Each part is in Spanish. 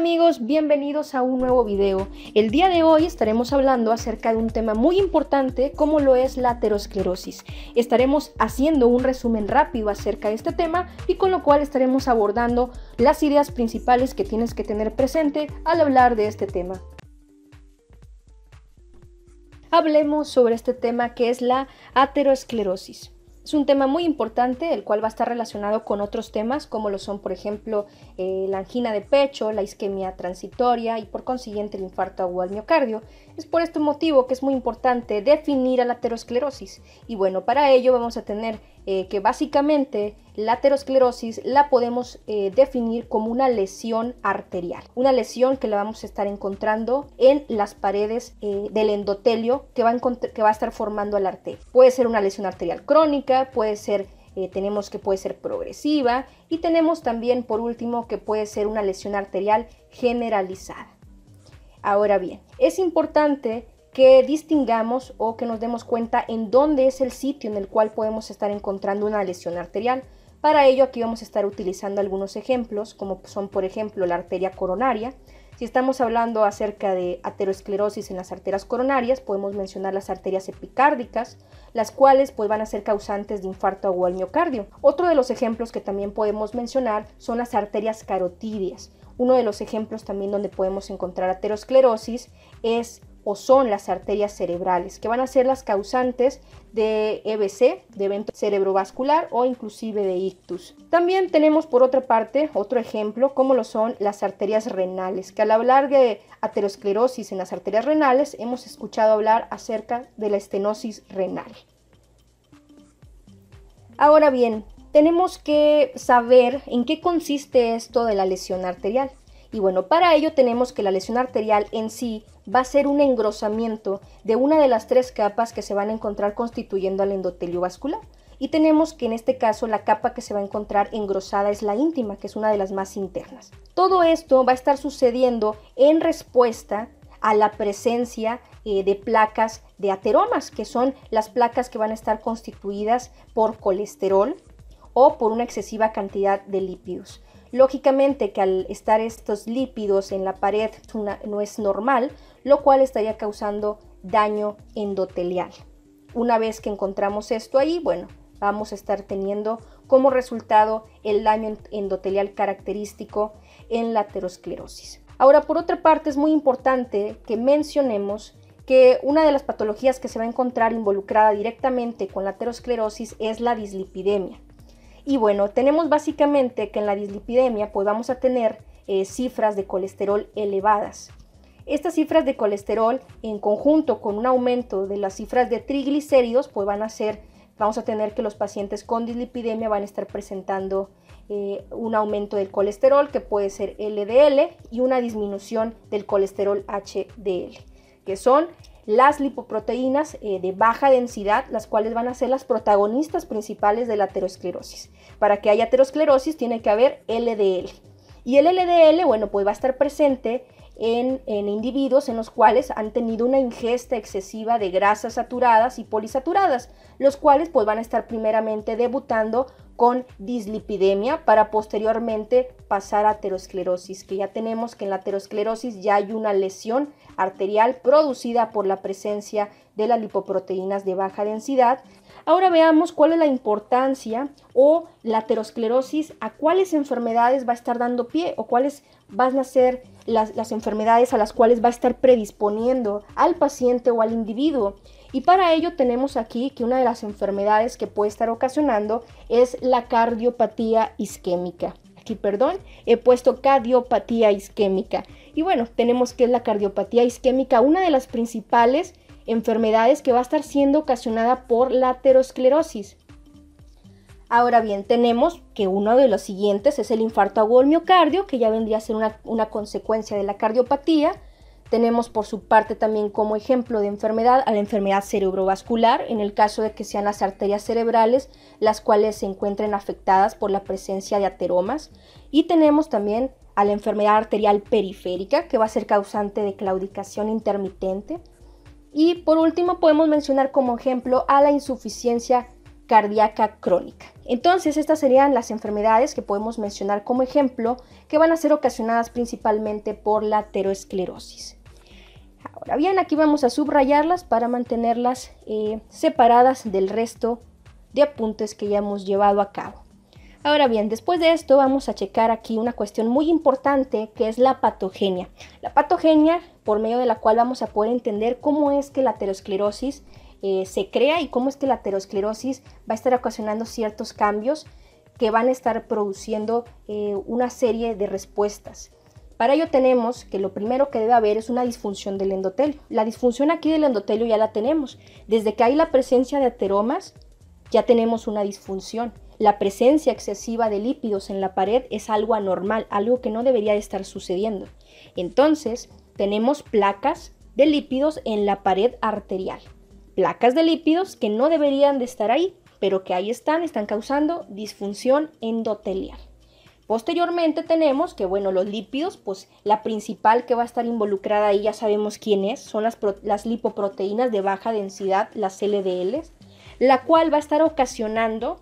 amigos, bienvenidos a un nuevo video. El día de hoy estaremos hablando acerca de un tema muy importante como lo es la aterosclerosis. Estaremos haciendo un resumen rápido acerca de este tema y con lo cual estaremos abordando las ideas principales que tienes que tener presente al hablar de este tema hablemos sobre este tema que es la aterosclerosis. Es un tema muy importante, el cual va a estar relacionado con otros temas, como lo son, por ejemplo, eh, la angina de pecho, la isquemia transitoria y por consiguiente el infarto agudo al miocardio. Es por este motivo que es muy importante definir a la aterosclerosis. Y bueno, para ello vamos a tener eh, que básicamente la aterosclerosis la podemos eh, definir como una lesión arterial, una lesión que la vamos a estar encontrando en las paredes eh, del endotelio que va, a que va a estar formando la arteria. Puede ser una lesión arterial crónica, puede ser tenemos que puede ser progresiva y tenemos también por último que puede ser una lesión arterial generalizada. Ahora bien, es importante que distingamos o que nos demos cuenta en dónde es el sitio en el cual podemos estar encontrando una lesión arterial. Para ello aquí vamos a estar utilizando algunos ejemplos, como son por ejemplo la arteria coronaria. Si estamos hablando acerca de aterosclerosis en las arterias coronarias, podemos mencionar las arterias epicárdicas, las cuales pues, van a ser causantes de infarto agudo al miocardio. Otro de los ejemplos que también podemos mencionar son las arterias carotídeas. Uno de los ejemplos también donde podemos encontrar aterosclerosis es o son las arterias cerebrales, que van a ser las causantes de EBC, de evento cerebrovascular o inclusive de ictus. También tenemos por otra parte otro ejemplo, como lo son las arterias renales, que al hablar de aterosclerosis en las arterias renales hemos escuchado hablar acerca de la estenosis renal. Ahora bien, tenemos que saber en qué consiste esto de la lesión arterial. Y bueno, para ello tenemos que la lesión arterial en sí va a ser un engrosamiento de una de las tres capas que se van a encontrar constituyendo al endotelio vascular. Y tenemos que en este caso la capa que se va a encontrar engrosada es la íntima, que es una de las más internas. Todo esto va a estar sucediendo en respuesta a la presencia eh, de placas de ateromas, que son las placas que van a estar constituidas por colesterol o por una excesiva cantidad de lípidos. Lógicamente que al estar estos lípidos en la pared no es normal, lo cual estaría causando daño endotelial. Una vez que encontramos esto ahí, bueno, vamos a estar teniendo como resultado el daño endotelial característico en la aterosclerosis. Ahora, por otra parte, es muy importante que mencionemos que una de las patologías que se va a encontrar involucrada directamente con la aterosclerosis es la dislipidemia. Y bueno, tenemos básicamente que en la dislipidemia pues vamos a tener eh, cifras de colesterol elevadas. Estas cifras de colesterol en conjunto con un aumento de las cifras de triglicéridos pues van a ser, vamos a tener que los pacientes con dislipidemia van a estar presentando eh, un aumento del colesterol que puede ser LDL y una disminución del colesterol HDL, que son las lipoproteínas eh, de baja densidad, las cuales van a ser las protagonistas principales de la aterosclerosis. Para que haya aterosclerosis tiene que haber LDL. Y el LDL, bueno, pues va a estar presente en, individuos en los cuales han tenido una ingesta excesiva de grasas saturadas y polisaturadas, los cuales pues van a estar primeramente debutando con dislipidemia para posteriormente pasar a aterosclerosis, que ya tenemos que en la aterosclerosis ya hay una lesión arterial producida por la presencia de las lipoproteínas de baja densidad. Ahora veamos cuál es la importancia o la aterosclerosis, a cuáles enfermedades va a estar dando pie o cuáles van a ser las, enfermedades a las cuales va a estar predisponiendo al paciente o al individuo. Y para ello tenemos aquí que una de las enfermedades que puede estar ocasionando es la cardiopatía isquémica. Aquí, perdón, he puesto cardiopatía isquémica. Y bueno, tenemos que es la cardiopatía isquémica, una de las principales enfermedades que va a estar siendo ocasionada por la aterosclerosis. Ahora bien, tenemos que uno de los siguientes es el infarto agudo que ya vendría a ser una, una, consecuencia de la cardiopatía. Tenemos por su parte también como ejemplo de enfermedad a la enfermedad cerebrovascular, en el caso de que sean las arterias cerebrales las cuales se encuentren afectadas por la presencia de ateromas. Y tenemos también a la enfermedad arterial periférica, que va a ser causante de claudicación intermitente. Y por último podemos mencionar como ejemplo a la insuficiencia cardíaca crónica. Entonces, estas serían las enfermedades que podemos mencionar como ejemplo, que van a ser ocasionadas principalmente por la ateroesclerosis. Ahora bien, aquí vamos a subrayarlas para mantenerlas eh, separadas del resto de apuntes que ya hemos llevado a cabo. Ahora bien, después de esto vamos a checar aquí una cuestión muy importante que es la patogenia. La patogenia por medio de la cual vamos a poder entender cómo es que la aterosclerosis eh, se crea y cómo es que la aterosclerosis va a estar ocasionando ciertos cambios que van a estar produciendo eh, una serie de respuestas. Para ello tenemos que lo primero que debe haber es una disfunción del endotelio. La disfunción aquí del endotelio ya la tenemos. Desde que hay la presencia de ateromas, ya tenemos una disfunción. La presencia excesiva de lípidos en la pared es algo anormal, algo que no debería estar sucediendo. Entonces, tenemos placas de lípidos en la pared arterial placas de lípidos que no deberían de estar ahí, pero que ahí están, están causando disfunción endotelial. Posteriormente tenemos que, bueno, los lípidos, pues la principal que va a estar involucrada ahí, ya sabemos quién es, son las, las lipoproteínas de baja densidad, las LDLs, la cual va a estar ocasionando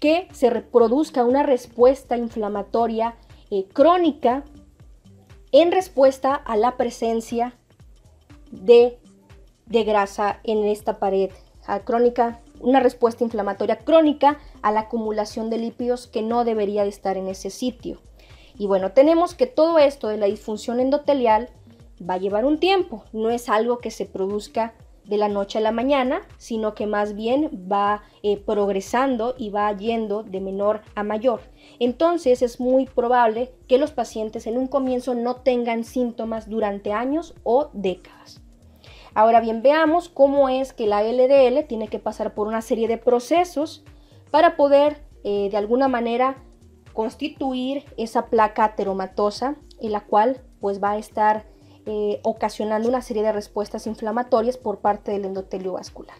que se reproduzca una respuesta inflamatoria eh, crónica en respuesta a la presencia de de grasa en esta pared ah, crónica, una respuesta inflamatoria crónica a la acumulación de lípidos que no debería de estar en ese sitio. Y bueno, tenemos que todo esto de la disfunción endotelial va a llevar un tiempo, no es algo que se produzca de la noche a la mañana, sino que más bien va eh, progresando y va yendo de menor a mayor. Entonces es muy probable que los pacientes en un comienzo no tengan síntomas durante años o décadas. Ahora bien, veamos cómo es que la LDL tiene que pasar por una serie de procesos para poder eh, de alguna manera constituir esa placa ateromatosa en la cual pues va a estar eh, ocasionando una serie de respuestas inflamatorias por parte del endotelio vascular.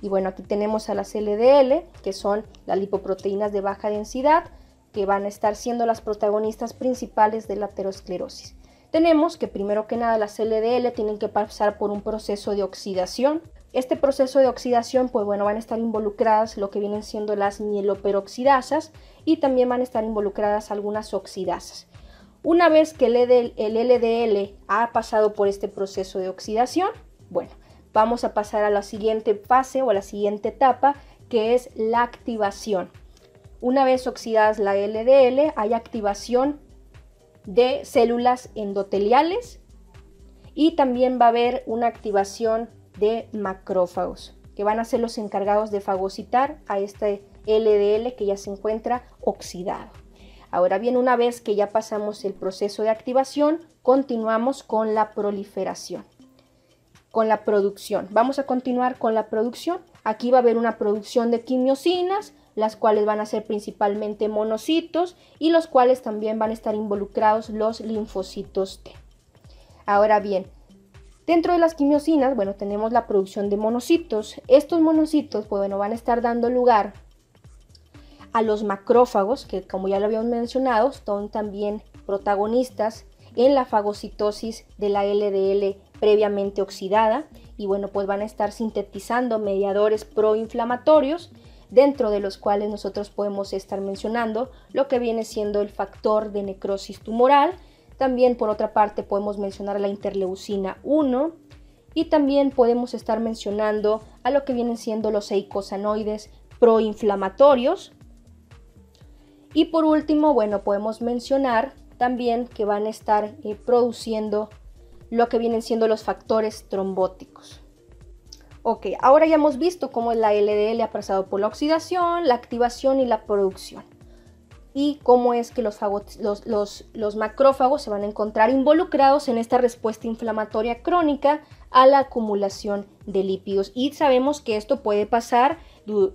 Y bueno, aquí tenemos a las LDL, que son las lipoproteínas de baja densidad, que van a estar siendo las protagonistas principales de la aterosclerosis tenemos que primero que nada las LDL tienen que pasar por un proceso de oxidación. Este proceso de oxidación, pues bueno, van a estar involucradas lo que vienen siendo las mieloperoxidasas y también van a estar involucradas algunas oxidasas. Una vez que el LDL, LDL ha pasado por este proceso de oxidación, bueno, vamos a pasar a la siguiente fase o a la siguiente etapa, que es la activación. Una vez oxidadas la LDL, hay activación de células endoteliales y también va a haber una activación de macrófagos, que van a ser los encargados de fagocitar a este LDL que ya se encuentra oxidado. Ahora bien, una vez que ya pasamos el proceso de activación, continuamos con la proliferación, con la producción. Vamos a continuar con la producción. Aquí va a haber una producción de quimiosinas, las cuales van a ser principalmente monocitos y los cuales también van a estar involucrados los linfocitos T. Ahora bien, dentro de las quimiosinas, bueno, tenemos la producción de monocitos. Estos monocitos, pues, bueno, van a estar dando lugar a los macrófagos, que como ya lo habíamos mencionado, son también protagonistas en la fagocitosis de la LDL previamente oxidada y bueno, pues van a estar sintetizando mediadores proinflamatorios dentro de los cuales nosotros podemos estar mencionando lo que viene siendo el factor de necrosis tumoral. También por otra parte podemos mencionar la interleucina 1 y también podemos estar mencionando a lo que vienen siendo los eicosanoides proinflamatorios. Y por último, bueno, podemos mencionar también que van a estar eh, produciendo lo que vienen siendo los factores trombóticos. Ok, ahora ya hemos visto cómo la LDL ha pasado por la oxidación, la activación y la producción. Y cómo es que los, los macrófagos se van a encontrar involucrados en esta respuesta inflamatoria crónica a la acumulación de lípidos. Y sabemos que esto puede pasar,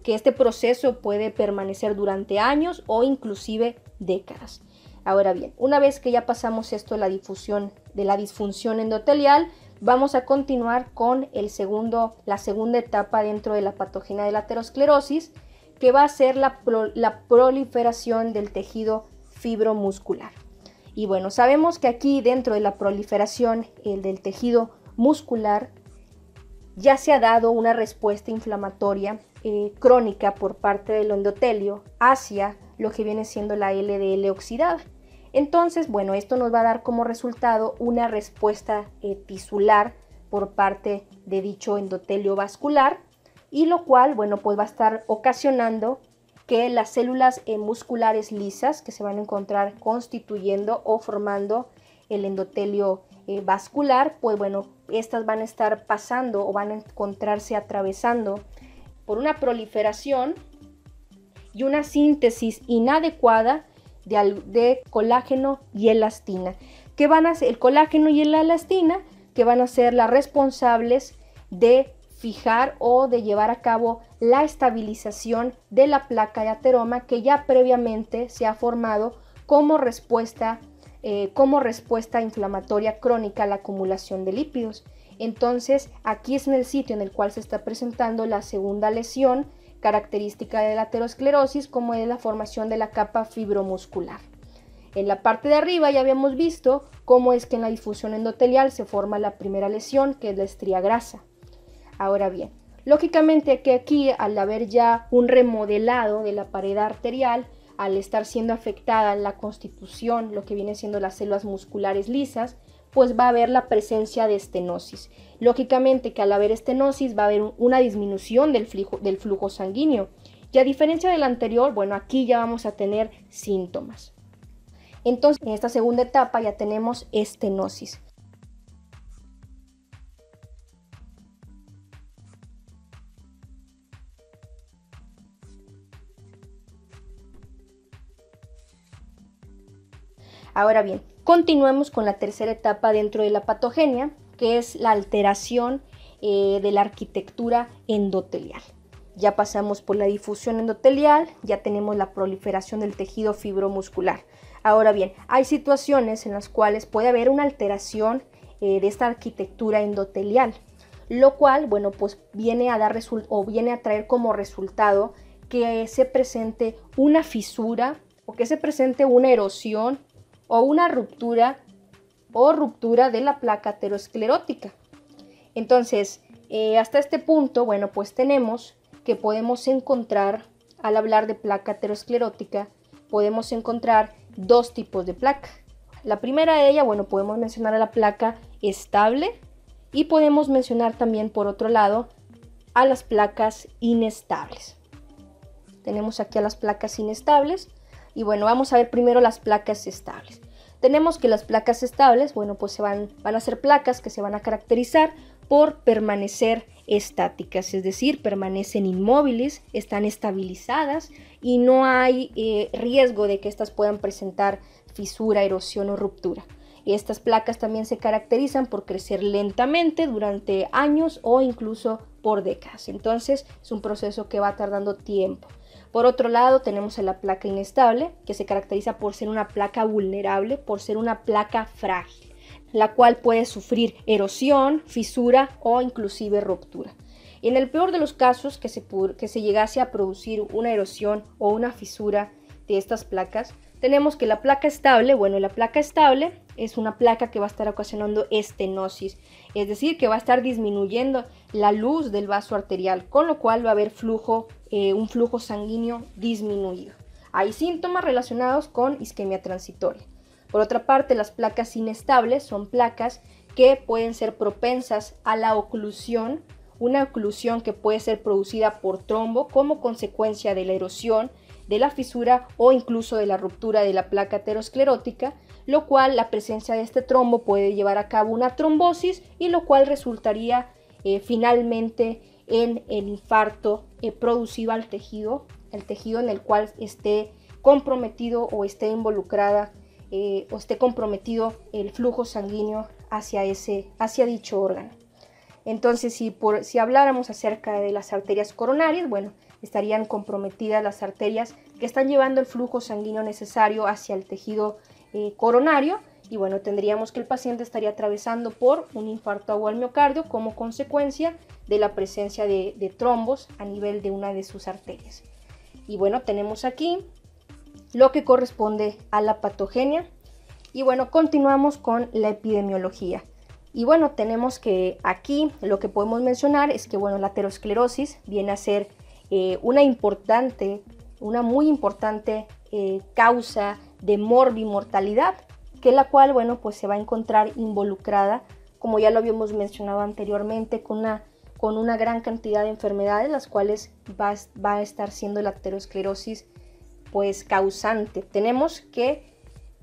que este proceso puede permanecer durante años o inclusive décadas. Ahora bien, una vez que ya pasamos esto de la difusión de la disfunción endotelial, vamos a continuar con la segunda etapa dentro de la patogena de la aterosclerosis, que va a ser la, proliferación del tejido fibromuscular. Y bueno, sabemos que aquí dentro de la proliferación del tejido muscular ya se ha dado una respuesta inflamatoria eh, crónica por parte del endotelio hacia lo que viene siendo la LDL oxidada. Entonces, bueno, esto nos va a dar como resultado una respuesta eh, tisular por parte de dicho endotelio vascular y lo cual, bueno, pues va a estar ocasionando que las células musculares lisas que se van a encontrar constituyendo o formando el endotelio eh, vascular, pues bueno, estas van a estar pasando o van a encontrarse atravesando por una proliferación y una síntesis inadecuada de, colágeno y elastina. Que van a ser el colágeno y la elastina que van a ser las responsables de fijar o de llevar a cabo la estabilización de la placa de ateroma que ya previamente se ha formado como respuesta, eh, como respuesta inflamatoria crónica a la acumulación de lípidos. Entonces, aquí es en el sitio en el cual se está presentando la segunda lesión característica de la aterosclerosis como es la formación de la capa fibromuscular. En la parte de arriba ya habíamos visto cómo es que en la difusión endotelial se forma la primera lesión, que es la estria grasa. Ahora bien, lógicamente que aquí al haber ya un remodelado de la pared arterial, al estar siendo afectada la constitución, lo que viene siendo las células musculares lisas, pues va a haber la presencia de estenosis. Lógicamente que al haber estenosis va a haber una disminución del flujo, del flujo sanguíneo. Y a diferencia del anterior, bueno, aquí ya vamos a tener síntomas. Entonces, en esta segunda etapa ya tenemos estenosis. Ahora bien, continuemos con la tercera etapa dentro de la patogenia, que es la alteración eh, de la arquitectura endotelial. Ya pasamos por la difusión endotelial, ya tenemos la proliferación del tejido fibromuscular. Ahora bien, hay situaciones en las cuales puede haber una alteración eh, de esta arquitectura endotelial, lo cual, bueno, pues viene a dar o viene a traer como resultado que se presente una fisura o que se presente una erosión o una ruptura o ruptura de la placa aterosclerótica. Entonces, eh, hasta este punto, bueno, pues tenemos que podemos encontrar, al hablar de placa aterosclerótica, podemos encontrar dos tipos de placa. La primera de ella, bueno, podemos mencionar a la placa estable y podemos mencionar también, por otro lado, a las placas inestables. Tenemos aquí a las placas inestables, y bueno, vamos a ver primero las placas estables. Tenemos que las placas estables, bueno, pues se van, a ser placas que se van a caracterizar por permanecer estáticas, es decir, permanecen inmóviles, están estabilizadas y no hay eh, riesgo de que estas puedan presentar fisura, erosión o ruptura. Estas placas también se caracterizan por crecer lentamente durante años o incluso por décadas. Entonces es un proceso que va tardando tiempo. Por otro lado, tenemos la placa inestable, que se caracteriza por ser una placa vulnerable, por ser una placa frágil, la cual puede sufrir erosión, fisura o inclusive ruptura. En el peor de los casos que se, que se llegase a producir una erosión o una fisura de estas placas, tenemos que la placa estable, bueno, la placa estable es una placa que va a estar ocasionando estenosis, es decir, que va a estar disminuyendo la luz del vaso arterial, con lo cual va a haber flujo, eh, un flujo sanguíneo disminuido. Hay síntomas relacionados con isquemia transitoria. Por otra parte, las placas inestables son placas que pueden ser propensas a la oclusión, una oclusión que puede ser producida por trombo como consecuencia de la erosión, de la fisura o incluso de la ruptura de la placa aterosclerótica, lo cual la presencia de este trombo puede llevar a cabo una trombosis y lo cual resultaría eh, finalmente en el infarto eh, producido al tejido, el tejido en el cual esté comprometido o esté involucrada eh, o esté comprometido el flujo sanguíneo hacia, ese, hacia dicho órgano. Entonces, si, por, si habláramos acerca de las arterias coronarias, bueno, estarían comprometidas las arterias que están llevando el flujo sanguíneo necesario hacia el tejido eh, coronario y bueno, tendríamos que el paciente estaría atravesando por un infarto agudo al miocardio como consecuencia de la presencia de, de, trombos a nivel de una de sus arterias. Y bueno, tenemos aquí lo que corresponde a la patogenia. Y bueno, continuamos con la epidemiología. Y bueno, tenemos que aquí lo que podemos mencionar es que bueno, la aterosclerosis viene a ser eh, una importante, una muy importante eh, causa de morbimortalidad, que la cual, bueno, pues se va a encontrar involucrada, como ya lo habíamos mencionado anteriormente, con una, con una gran cantidad de enfermedades, las cuales va, a estar siendo la aterosclerosis, pues causante. Tenemos que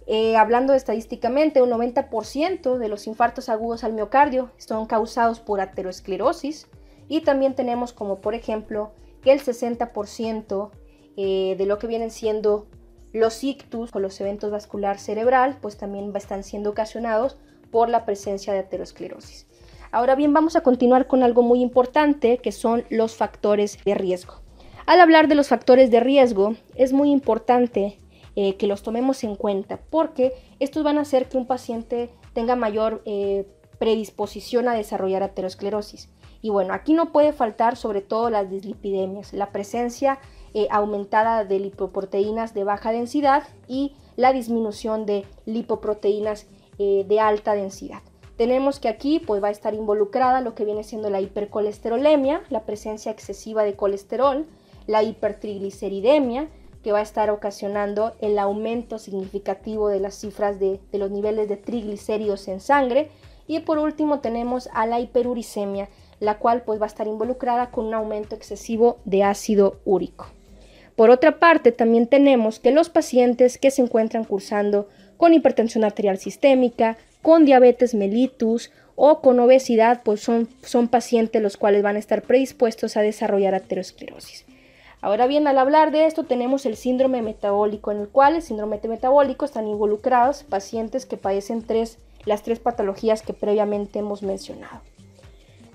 eh, hablando estadísticamente, un 90% de los infartos agudos al miocardio son causados por aterosclerosis y también tenemos como por ejemplo que el 60% eh, de lo que vienen siendo los ictus o los eventos vascular cerebral, pues también están siendo ocasionados por la presencia de aterosclerosis. Ahora bien, vamos a continuar con algo muy importante que son los factores de riesgo. Al hablar de los factores de riesgo, es muy importante eh, que los tomemos en cuenta porque estos van a hacer que un paciente tenga mayor eh, predisposición a desarrollar aterosclerosis. Y bueno, aquí no puede faltar sobre todo las dislipidemias, la presencia eh, aumentada de lipoproteínas de baja densidad y la disminución de lipoproteínas eh, de alta densidad. Tenemos que aquí pues, va a estar involucrada lo que viene siendo la hipercolesterolemia, la presencia excesiva de colesterol, la hipertrigliceridemia, que va a estar ocasionando el aumento significativo de las cifras de, de los niveles de triglicéridos en sangre. Y por último tenemos a la hiperuricemia, la cual pues va a estar involucrada con un aumento excesivo de ácido úrico. Por otra parte, también tenemos que los pacientes que se encuentran cursando con hipertensión arterial sistémica, con diabetes mellitus o con obesidad, pues son, pacientes los cuales van a estar predispuestos a desarrollar aterosclerosis. Ahora bien, al hablar de esto tenemos el síndrome metabólico, en el cual el síndrome metabólico están involucrados pacientes que padecen las tres patologías que previamente hemos mencionado.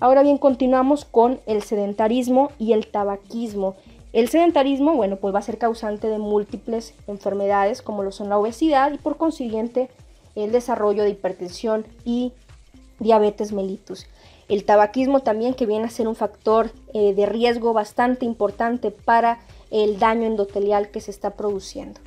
Ahora bien, continuamos con el sedentarismo y el tabaquismo. El sedentarismo, bueno, pues va a ser causante de múltiples enfermedades como lo son la obesidad y por consiguiente el desarrollo de hipertensión y diabetes mellitus. El tabaquismo también que viene a ser un factor eh, de riesgo bastante importante para el daño endotelial que se está produciendo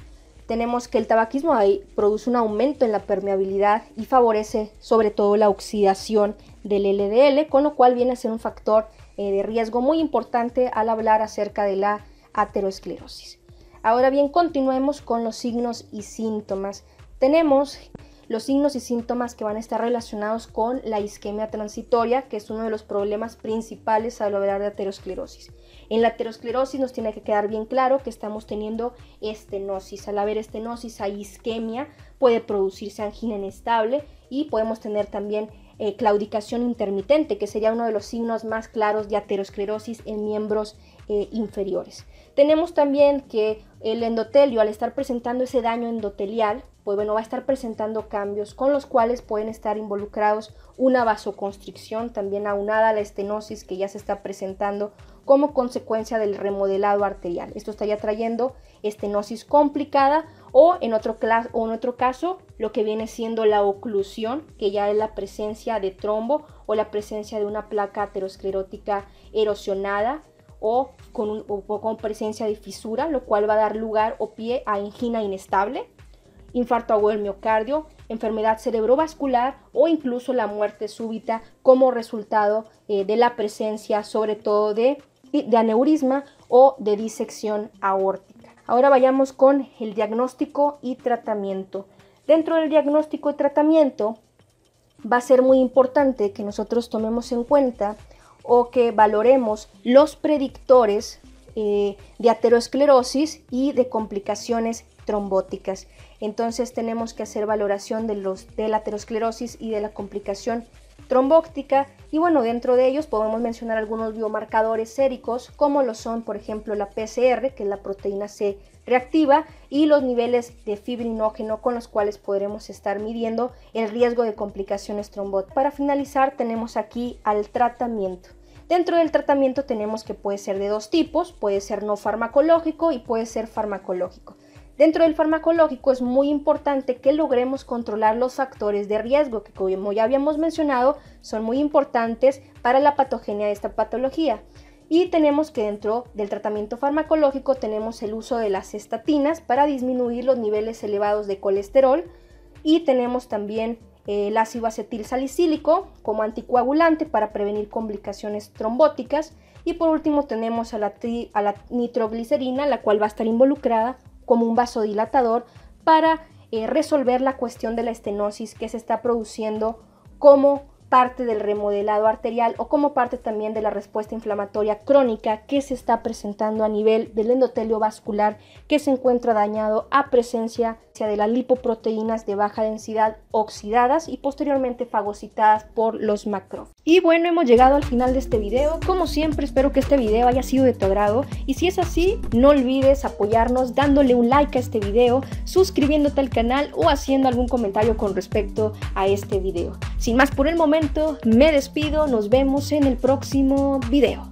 tenemos que el tabaquismo produce un aumento en la permeabilidad y favorece sobre todo la oxidación del LDL, con lo cual viene a ser un factor eh, de riesgo muy importante al hablar acerca de la aterosclerosis. Ahora bien, continuemos con los signos y síntomas. Tenemos los signos y síntomas que van a estar relacionados con la isquemia transitoria, que es uno de los problemas principales al hablar de aterosclerosis. En la aterosclerosis nos tiene que quedar bien claro que estamos teniendo estenosis. Al haber estenosis hay isquemia, puede producirse angina inestable y podemos tener también eh, claudicación intermitente, que sería uno de los signos más claros de aterosclerosis en miembros eh, inferiores. Tenemos también que el endotelio, al estar presentando ese daño endotelial, pues bueno, va a estar presentando cambios con los cuales pueden estar involucrados una vasoconstricción, también aunada a la estenosis que ya se está presentando como consecuencia del remodelado arterial. Esto estaría trayendo estenosis complicada o en otro, o en otro caso lo que viene siendo la oclusión, que ya es la presencia de trombo o la presencia de una placa aterosclerótica erosionada o con, presencia de fisura, lo cual va a dar lugar o pie a ingina inestable, infarto agudo del miocardio, enfermedad cerebrovascular o incluso la muerte súbita como resultado eh, de la presencia sobre todo de de aneurisma o de disección aórtica. Ahora vayamos con el diagnóstico y tratamiento. Dentro del diagnóstico y tratamiento va a ser muy importante que nosotros tomemos en cuenta o que valoremos los predictores eh, de aterosclerosis y de complicaciones trombóticas. Entonces tenemos que hacer valoración de, la aterosclerosis y de la complicación trombóctica y bueno, dentro de ellos podemos mencionar algunos biomarcadores séricos como lo son por ejemplo la PCR, que es la proteína C reactiva y los niveles de fibrinógeno con los cuales podremos estar midiendo el riesgo de complicaciones trombóticas. Para finalizar tenemos aquí al tratamiento. Dentro del tratamiento tenemos que puede ser de dos tipos, puede ser no farmacológico y puede ser farmacológico. Dentro del farmacológico es muy importante que logremos controlar los factores de riesgo, que como ya habíamos mencionado, son muy importantes para la patogenia de esta patología. Y tenemos que dentro del tratamiento farmacológico tenemos el uso de las estatinas para disminuir los niveles elevados de colesterol y tenemos también eh, el ácido acetil como anticoagulante para prevenir complicaciones trombóticas y por último tenemos a la, a la nitroglicerina, la cual va a estar involucrada como un vasodilatador para eh, resolver la cuestión de la estenosis que se está produciendo como parte del remodelado arterial o como parte también de la respuesta inflamatoria crónica que se está presentando a nivel del endotelio vascular que se encuentra dañado a presencia de de las lipoproteínas de baja densidad oxidadas y posteriormente fagocitadas por los macro Y bueno, hemos llegado al final de este video. Como siempre, espero que este video haya sido de tu agrado y si es así, no olvides apoyarnos dándole un like a este video, suscribiéndote al canal o haciendo algún comentario con respecto a este video. Sin más por el momento, me despido, nos vemos en el próximo video.